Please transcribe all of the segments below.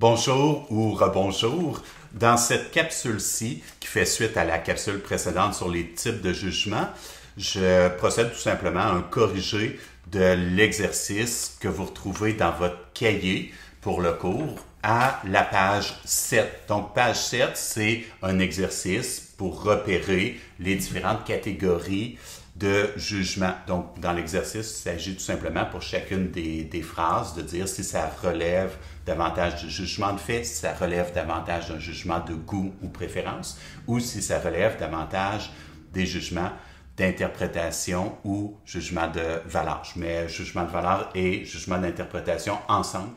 Bonjour ou rebonjour. Dans cette capsule-ci, qui fait suite à la capsule précédente sur les types de jugements, je procède tout simplement à un corrigé de l'exercice que vous retrouvez dans votre cahier pour le cours à la page 7. Donc, page 7, c'est un exercice pour repérer les différentes catégories de jugements. Donc, dans l'exercice, il s'agit tout simplement pour chacune des phrases de dire si ça relève davantage de jugement de fait, si ça relève davantage d'un jugement de goût ou préférence, ou si ça relève davantage des jugements d'interprétation ou jugement de valeur. Je mets jugement de valeur et jugement d'interprétation ensemble.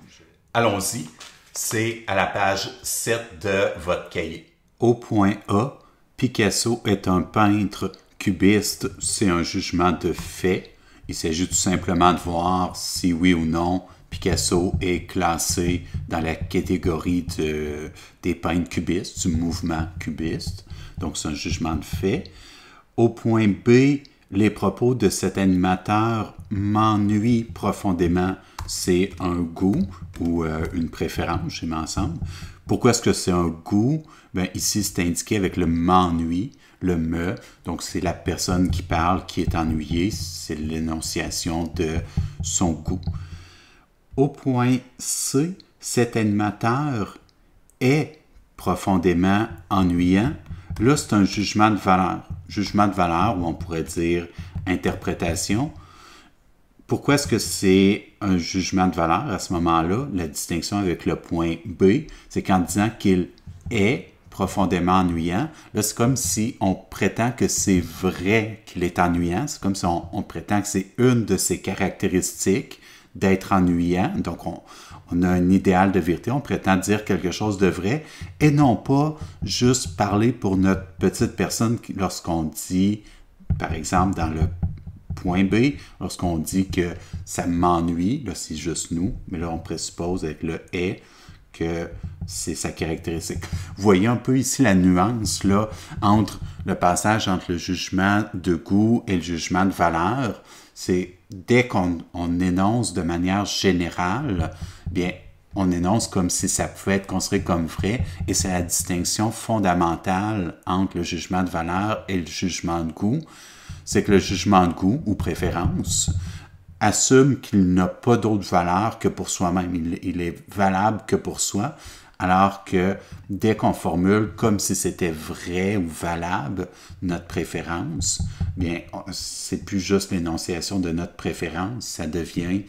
Allons-y. C'est à la page 7 de votre cahier. Au point A, Picasso est un peintre cubiste. C'est un jugement de fait. Il s'agit tout simplement de voir si oui ou non Picasso est classé dans la catégorie des peintres cubistes, du mouvement cubiste. Donc, c'est un jugement de fait. Au point B, les propos de cet animateur m'ennuient profondément. C'est un goût ou euh, une préférence, m'en ensemble. Pourquoi est-ce que c'est un goût? Bien, ici, c'est indiqué avec le m'ennui, le me. Donc, c'est la personne qui parle qui est ennuyée. C'est l'énonciation de son goût. Au point C, cet animateur est profondément ennuyant. Là, c'est un jugement de valeur. Jugement de valeur, ou on pourrait dire interprétation. Pourquoi est-ce que c'est un jugement de valeur à ce moment-là? La distinction avec le point B, c'est qu'en disant qu'il est profondément ennuyant, là, c'est comme si on prétend que c'est vrai qu'il est ennuyant. C'est comme si on, on prétend que c'est une de ses caractéristiques d'être ennuyant. Donc, on, on, a un idéal de vérité, on prétend dire quelque chose de vrai et non pas juste parler pour notre petite personne lorsqu'on dit, par exemple, dans le point B, lorsqu'on dit que ça m'ennuie, là, c'est juste nous, mais là, on présuppose avec le est que c'est sa caractéristique. Vous voyez un peu ici la nuance là, entre le passage entre le jugement de goût et le jugement de valeur. C'est dès qu'on énonce de manière générale, bien, on énonce comme si ça pouvait être construit comme vrai, et c'est la distinction fondamentale entre le jugement de valeur et le jugement de goût. C'est que le jugement de goût ou préférence, assume qu'il n'a pas d'autre valeur que pour soi-même. il, est valable que pour soi, alors que dès qu'on formule comme si c'était vrai ou valable notre préférence, bien, c'est plus juste l'énonciation de notre préférence, ça devient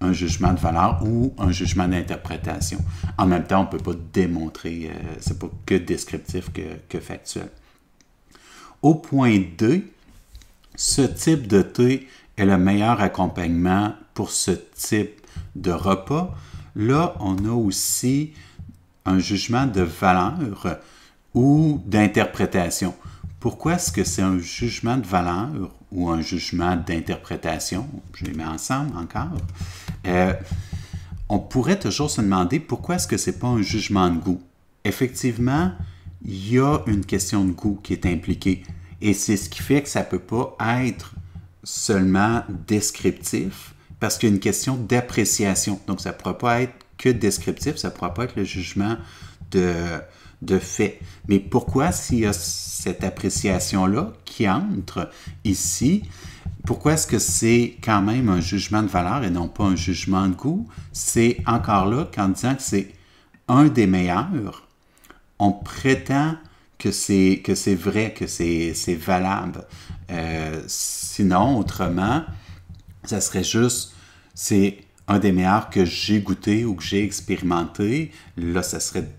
un jugement de valeur ou un jugement d'interprétation. En même temps, on ne peut pas démontrer, euh, c'est pas que descriptif que, que, factuel. Au point 2, ce type de thé est le meilleur accompagnement pour ce type de repas. Là, on a aussi un jugement de valeur ou d'interprétation. Pourquoi est-ce que c'est un jugement de valeur ou un jugement d'interprétation? Je les mets ensemble encore. Euh, on pourrait toujours se demander pourquoi est-ce que ce n'est pas un jugement de goût. Effectivement, il y a une question de goût qui est impliquée. Et c'est ce qui fait que ça ne peut pas être seulement descriptif, parce qu'il y a une question d'appréciation. Donc, ça ne pourrait pas être que descriptif, ça ne pourra pas être le jugement de, de fait. Mais pourquoi, s'il y a cette appréciation-là qui entre ici, pourquoi est-ce que c'est quand même un jugement de valeur et non pas un jugement de goût? C'est encore là qu'en disant que c'est un des meilleurs, on prétend que c'est, que c'est vrai, que c'est, valable. Euh, sinon, autrement, ça serait juste, c'est un des meilleurs que j'ai goûté ou que j'ai expérimenté, là, ça serait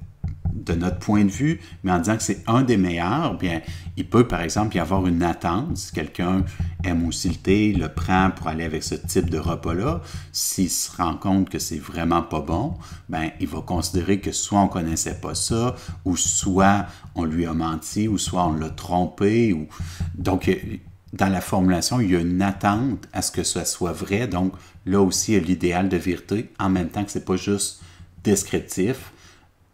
de notre point de vue, mais en disant que c'est un des meilleurs, bien, il peut par exemple y avoir une attente. Si quelqu'un aime aussi le thé, le prend pour aller avec ce type de repas-là, s'il se rend compte que c'est vraiment pas bon, bien, il va considérer que soit on connaissait pas ça, ou soit on lui a menti, ou soit on l'a trompé, ou donc euh, dans la formulation, il y a une attente à ce que ça soit vrai. Donc, là aussi, il y a l'idéal de vérité, en même temps que ce n'est pas juste descriptif.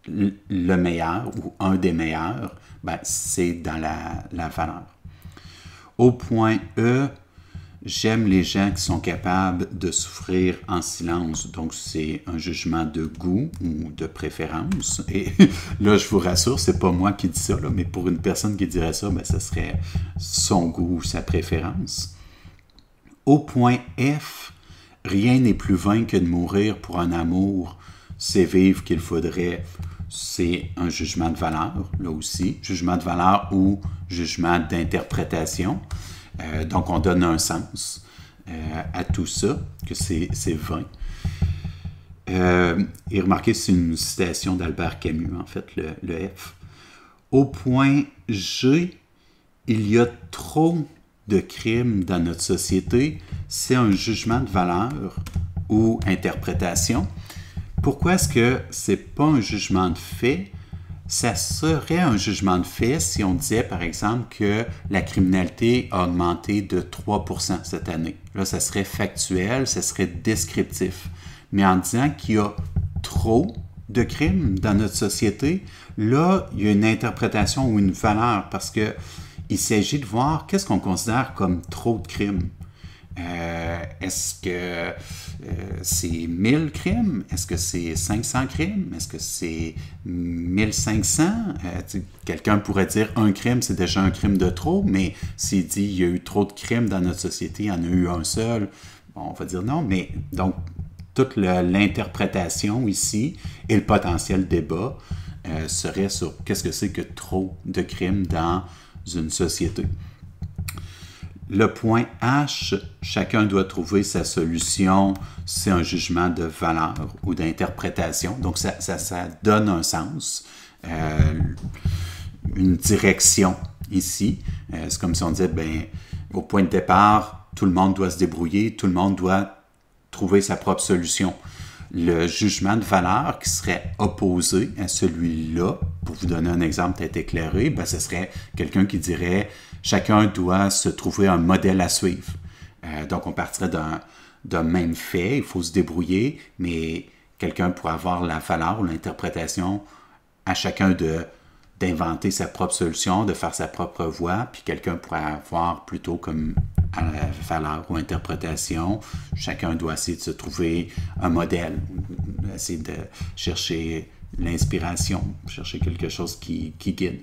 Le meilleur ou un des meilleurs, ben, c'est dans la valeur. Au point E, J'aime les gens qui sont capables de souffrir en silence. Donc, c'est un jugement de goût ou de préférence. Et là, je vous rassure, c'est pas moi qui dis ça, mais pour une personne qui dirait ça, ben, serait son goût ou sa préférence. Au point F, rien n'est plus vain que de mourir pour un amour. C'est vivre qu'il faudrait. C'est un jugement de valeur, là aussi. Jugement de valeur ou jugement d'interprétation. Euh, donc, on donne un sens euh, à tout ça, que c'est vain. Euh, et remarquez, c'est une citation d'Albert Camus, en fait, le, le, F. Au point G, il y a trop de crimes dans notre société. C'est un jugement de valeur ou interprétation. Pourquoi est-ce que c'est pas un jugement de fait, ça serait un jugement de fait si on disait, par exemple, que la criminalité a augmenté de 3 cette année. Là, ça serait factuel, ça serait descriptif. Mais en disant qu'il y a trop de crimes dans notre société, là, il y a une interprétation ou une valeur parce que il s'agit de voir qu'est-ce qu'on considère comme trop de crimes. Euh, est-ce que euh, c'est 1000 crimes? Est-ce que c'est 500 crimes? Est-ce que c'est 1500? Euh, quelqu'un pourrait dire un crime, c'est déjà un crime de trop, mais s'il dit il y a eu trop de crimes dans notre société, il y en a eu un seul, on va dire non. Mais donc, toute l'interprétation ici et le potentiel débat serait sur qu'est-ce que c'est que trop de crimes dans une société. Le point H, chacun doit trouver sa solution. C'est un jugement de valeur ou d'interprétation. Donc, ça, donne un sens, euh, une direction ici. Euh, c'est comme si on disait, ben, au point de départ, tout le monde doit se débrouiller, tout le monde doit trouver sa propre solution. Le jugement de valeur qui serait opposé à celui-là, pour vous donner un exemple peut-être éclairé, ben, ce serait quelqu'un qui dirait chacun doit se trouver un modèle à suivre. Euh, donc, on partirait d'un même fait, il faut se débrouiller, mais quelqu'un pourra avoir la valeur ou l'interprétation à chacun de d'inventer sa propre solution, de faire sa propre voie, puis quelqu'un pourrait avoir plutôt comme la valeur ou interprétation, chacun doit essayer de se trouver un modèle, essayer de chercher l'inspiration, chercher quelque chose qui guide.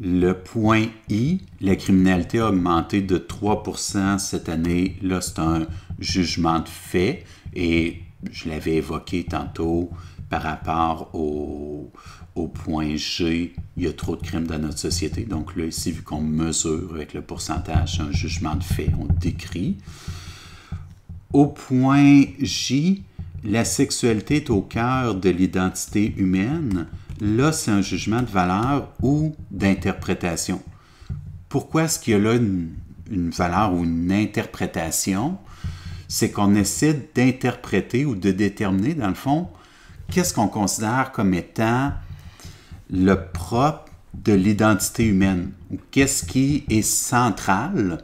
Le point I, la criminalité a augmenté de 3 cette année. Là, c'est un jugement de fait et je l'avais évoqué tantôt par rapport au, point G, il y a trop de crimes dans notre société. Donc là, ici, vu qu'on mesure avec le pourcentage un jugement de fait, on décrit. Au point J, la sexualité est au cœur de l'identité humaine là, c'est un jugement de valeur ou d'interprétation. Pourquoi est-ce qu'il y a là une, valeur ou une interprétation? C'est qu'on essaie d'interpréter ou de déterminer, dans le fond, qu'est-ce qu'on considère comme étant le propre de l'identité humaine, ou qu'est-ce qui est central,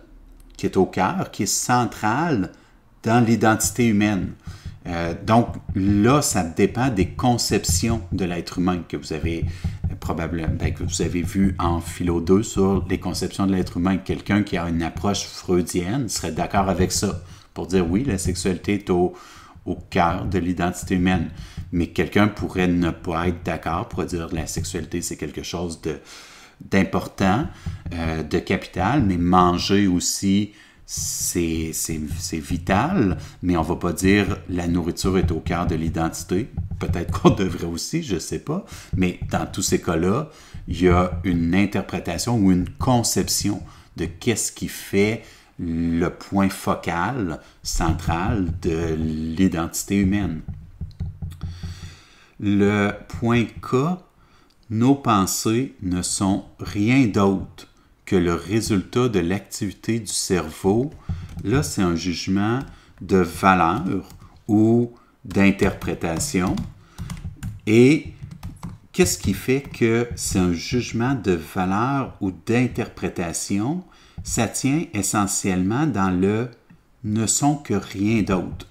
qui est au cœur, qui est central dans l'identité humaine. Euh, donc là, ça dépend des conceptions de l'être humain que vous avez euh, probablement, ben, que vous avez vu en philo 2 sur les conceptions de l'être humain. Quelqu'un qui a une approche freudienne serait d'accord avec ça pour dire oui, la sexualité est au, cœur de l'identité humaine. Mais quelqu'un pourrait ne pas être d'accord, pour dire la sexualité c'est quelque chose de d'important, euh, de capital, mais manger aussi c'est vital, mais on va pas dire la nourriture est au cœur de l'identité. Peut-être qu'on devrait aussi, je sais pas. Mais dans tous ces cas-là, il y a une interprétation ou une conception de qu'est-ce qui fait le point focal, central de l'identité humaine. Le point K, nos pensées ne sont rien d'autre que le résultat de l'activité du cerveau, là, c'est un jugement de valeur ou d'interprétation. Et qu'est-ce qui fait que c'est un jugement de valeur ou d'interprétation? Ça tient essentiellement dans le ne sont que rien d'autre.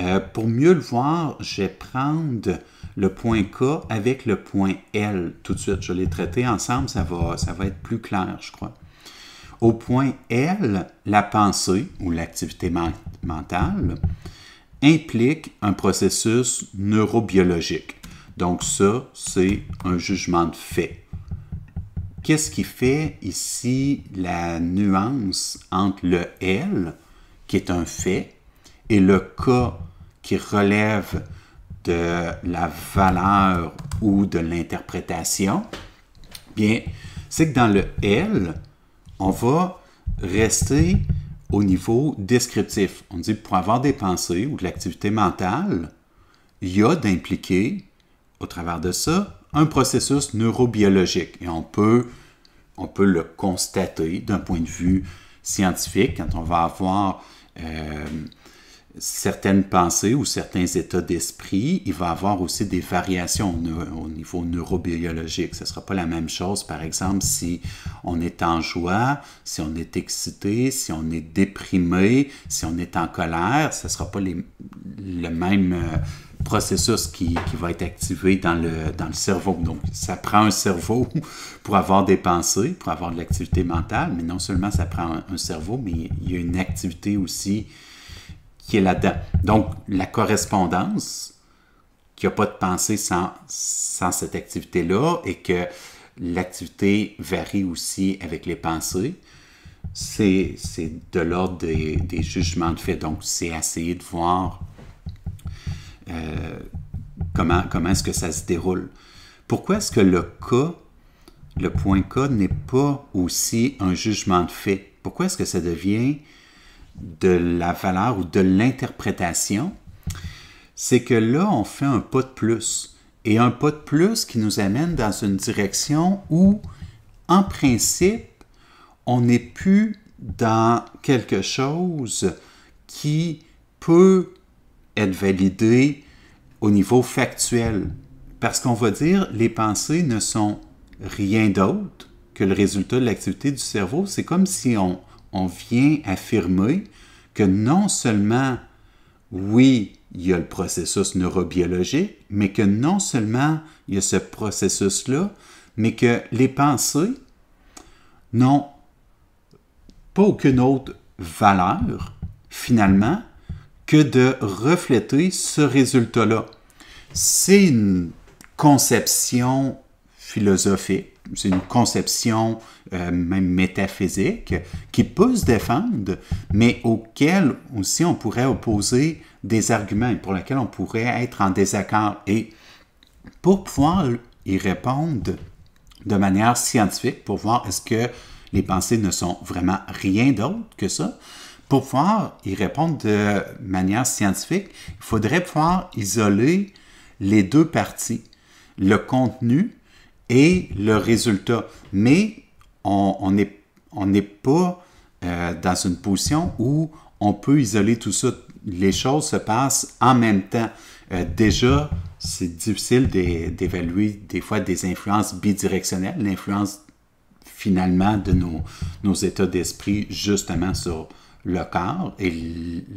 Euh, pour mieux le voir, je vais prendre le point K avec le point L tout de suite. Je vais les traiter ensemble, ça va, ça va être plus clair, je crois. Au point L, la pensée ou l'activité mentale implique un processus neurobiologique. Donc ça, c'est un jugement de fait. Qu'est-ce qui fait ici la nuance entre le L, qui est un fait, et le K, qui relève de la valeur ou de l'interprétation, bien, c'est que dans le L, on va rester au niveau descriptif. On dit pour avoir des pensées ou de l'activité mentale, il y a d'impliquer, au travers de ça, un processus neurobiologique. Et on peut, on peut le constater d'un point de vue scientifique quand on va avoir euh, certaines pensées ou certains états d'esprit, il va avoir aussi des variations au niveau neurobiologique. Ce ne sera pas la même chose, par exemple, si on est en joie, si on est excité, si on est déprimé, si on est en colère, ce ne sera pas le même euh, processus qui, va être activé dans le, cerveau. Donc, ça prend un cerveau pour avoir des pensées, pour avoir de l'activité mentale, mais non seulement ça prend un cerveau, mais il y a une activité aussi là Donc, la correspondance, qu'il n'y a pas de pensée sans, cette activité-là et que l'activité varie aussi avec les pensées, c'est de l'ordre des, jugements de fait. Donc, c'est essayer de voir euh, comment, comment est-ce que ça se déroule. Pourquoi est-ce que le cas, le point cas n'est pas aussi un jugement de fait? Pourquoi est-ce que ça devient de la valeur ou de l'interprétation, c'est que là, on fait un pas de plus. Et un pas de plus qui nous amène dans une direction où, en principe, on n'est plus dans quelque chose qui peut être validé au niveau factuel. Parce qu'on va dire, les pensées ne sont rien d'autre que le résultat de l'activité du cerveau. C'est comme si on, on vient affirmer que non seulement, oui, il y a le processus neurobiologique, mais que non seulement il y a ce processus-là, mais que les pensées n'ont pas aucune autre valeur, finalement, que de refléter ce résultat-là. C'est une conception philosophique c'est une conception euh, même métaphysique qui peut se défendre, mais auquel aussi on pourrait opposer des arguments pour lesquels on pourrait être en désaccord. Et pour pouvoir y répondre de manière scientifique, pour voir est-ce que les pensées ne sont vraiment rien d'autre que ça, pour pouvoir y répondre de manière scientifique, il faudrait pouvoir isoler les deux parties, le contenu et le résultat. Mais on n'est on pas euh, dans une position où on peut isoler tout ça. Les choses se passent en même temps. Euh, déjà, c'est difficile d'évaluer des fois des influences bidirectionnelles, l'influence finalement de nos, nos états d'esprit justement sur le corps et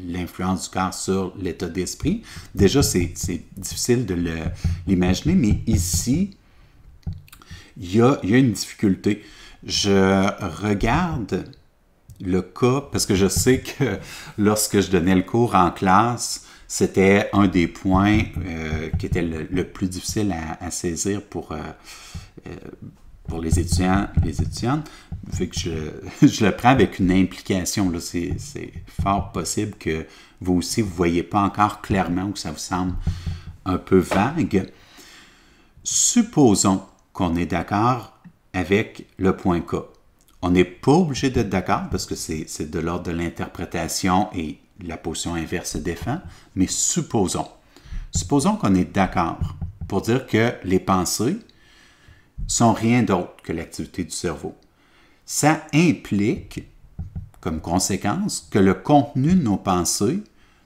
l'influence du corps sur l'état d'esprit. Déjà, c'est difficile de l'imaginer, mais ici, il y a, une difficulté. Je regarde le cas parce que je sais que lorsque je donnais le cours en classe, c'était un des points euh, qui était le, plus difficile à, saisir pour, euh, euh, pour les étudiants les étudiantes. Fait que je, le prends avec une implication. C'est fort possible que vous aussi, vous ne voyez pas encore clairement ou que ça vous semble un peu vague. Supposons qu'on est d'accord avec le point K. On n'est pas obligé d'être d'accord parce que c'est de l'ordre de l'interprétation et la position inverse se défend, mais supposons. Supposons qu'on est d'accord pour dire que les pensées sont rien d'autre que l'activité du cerveau. Ça implique, comme conséquence, que le contenu de nos pensées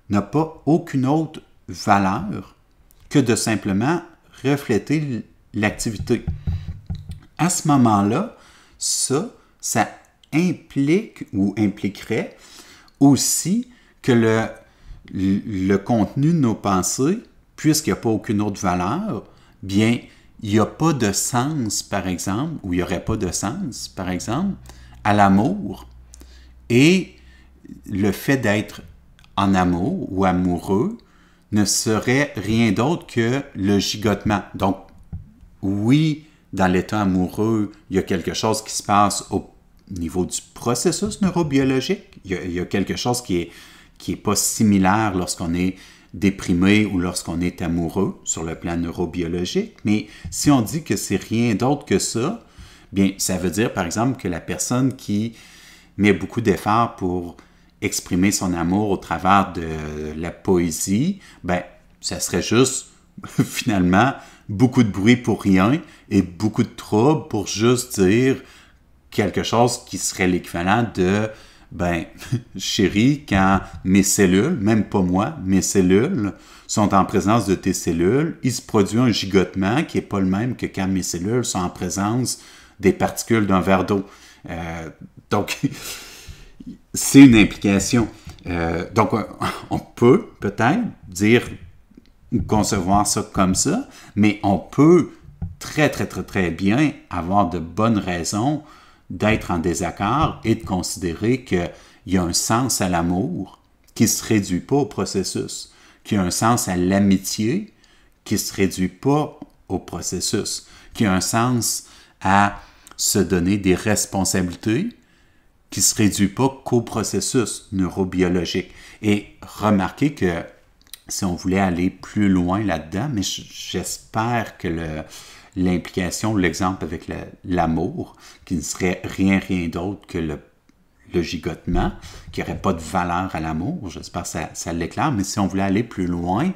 n'a pas aucune autre valeur que de simplement refléter l'activité. À ce moment-là, ça, ça implique ou impliquerait aussi que le, le contenu de nos pensées, puisqu'il n'y a pas aucune autre valeur, bien, il n'y a pas de sens, par exemple, ou il n'y aurait pas de sens, par exemple, à l'amour. Et le fait d'être en amour ou amoureux ne serait rien d'autre que le gigotement. Donc, oui, dans l'état amoureux, il y a quelque chose qui se passe au niveau du processus neurobiologique. Il y a, quelque chose qui n'est qui est pas similaire lorsqu'on est déprimé ou lorsqu'on est amoureux sur le plan neurobiologique. Mais si on dit que c'est rien d'autre que ça, bien, ça veut dire, par exemple, que la personne qui met beaucoup d'efforts pour exprimer son amour au travers de la poésie, ben, ça serait juste, finalement, beaucoup de bruit pour rien et beaucoup de trouble pour juste dire quelque chose qui serait l'équivalent de ben chérie quand mes cellules même pas moi mes cellules sont en présence de tes cellules il se produit un gigotement qui est pas le même que quand mes cellules sont en présence des particules d'un verre d'eau euh, donc c'est une implication euh, donc on peut peut-être dire concevoir ça comme ça, mais on peut très, très, très, très bien avoir de bonnes raisons d'être en désaccord et de considérer qu'il y a un sens à l'amour qui ne se réduit pas au processus, qu'il y a un sens à l'amitié qui ne se réduit pas au processus, qu'il y a un sens à se donner des responsabilités qui ne se réduit pas qu'au processus neurobiologique. Et remarquez que si on voulait aller plus loin là-dedans, mais j'espère que l'implication, l'exemple avec l'amour, qui ne serait rien, rien d'autre que le, gigotement, qui n'aurait pas de valeur à l'amour, j'espère que ça, ça l'éclaire, mais si on voulait aller plus loin,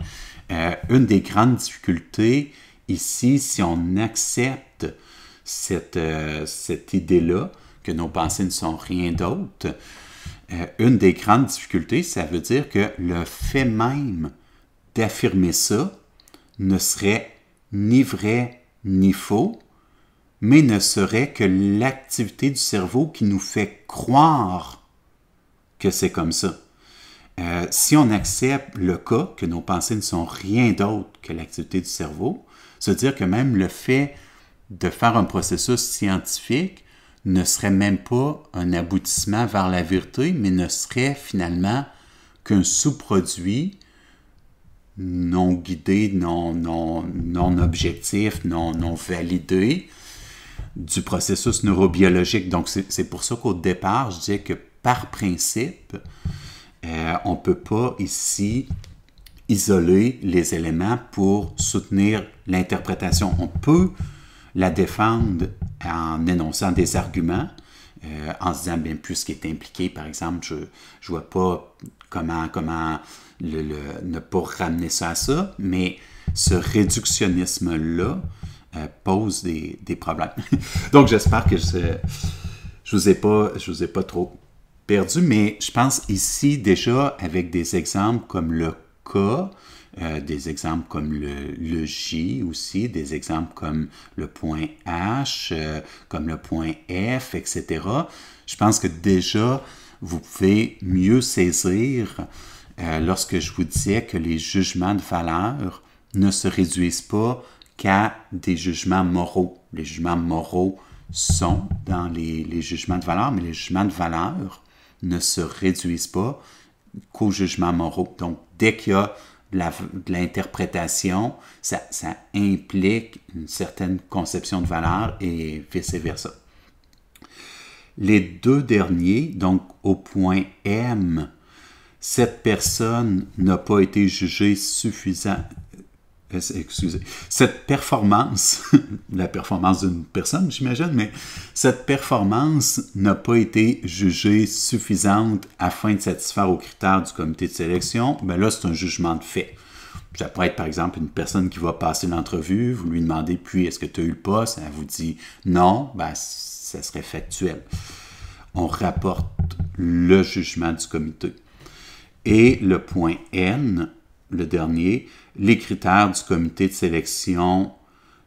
euh, une des grandes difficultés ici, si on accepte cette, euh, cette idée-là, que nos pensées ne sont rien d'autre, euh, une des grandes difficultés, ça veut dire que le fait même d'affirmer ça ne serait ni vrai ni faux, mais ne serait que l'activité du cerveau qui nous fait croire que c'est comme ça. Euh, si on accepte le cas que nos pensées ne sont rien d'autre que l'activité du cerveau, se dire que même le fait de faire un processus scientifique ne serait même pas un aboutissement vers la vérité, mais ne serait finalement qu'un sous-produit non guidé, non, non, non objectif, non, non validé du processus neurobiologique. Donc, c'est pour ça qu'au départ, je disais que par principe, euh, on ne peut pas ici isoler les éléments pour soutenir l'interprétation. On peut la défendre en énonçant des arguments, euh, en se disant bien plus ce qui est impliqué, par exemple, je ne vois pas comment, comment ne pas ramener ça à ça, mais ce réductionnisme-là euh, pose des, problèmes. Donc j'espère que je ne vous, vous ai pas trop perdu, mais je pense ici déjà avec des exemples comme le cas, euh, des exemples comme le, J aussi, des exemples comme le point H, euh, comme le point F, etc. Je pense que déjà, vous pouvez mieux saisir euh, lorsque je vous disais que les jugements de valeur ne se réduisent pas qu'à des jugements moraux. Les jugements moraux sont dans les, les jugements de valeur, mais les jugements de valeur ne se réduisent pas qu'aux jugements moraux. Donc, dès qu'il y a de l'interprétation, ça, implique une certaine conception de valeur et vice-versa. Les deux derniers, donc au point M, cette personne n'a pas été jugée suffisante excusez, cette performance, la performance d'une personne, j'imagine, mais cette performance n'a pas été jugée suffisante afin de satisfaire aux critères du comité de sélection, mais ben là, c'est un jugement de fait. Ça pourrait être, par exemple, une personne qui va passer l'entrevue, vous lui demandez, puis, est-ce que tu as eu le poste? Elle vous dit non, ben, ça serait factuel. On rapporte le jugement du comité. Et le point N, le dernier, les critères du comité de sélection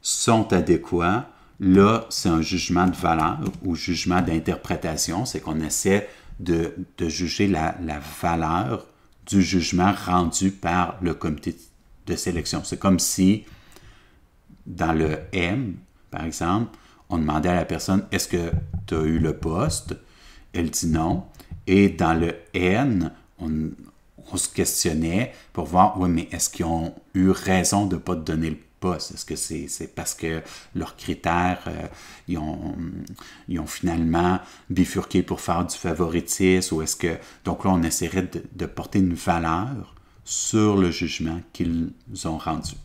sont adéquats, là, c'est un jugement de valeur ou jugement d'interprétation, c'est qu'on essaie de, juger la, la, valeur du jugement rendu par le comité de sélection. C'est comme si, dans le M, par exemple, on demandait à la personne, est-ce que tu as eu le poste? Elle dit non. Et dans le N, on, on se questionnait pour voir, oui, mais est-ce qu'ils ont eu raison de ne pas te donner le poste? Est-ce que c'est parce que leurs critères, euh, ils, ont, ont finalement bifurqué pour faire du favoritisme? Ou est-ce que. Donc là, on essaierait de porter une valeur sur le jugement qu'ils ont rendu.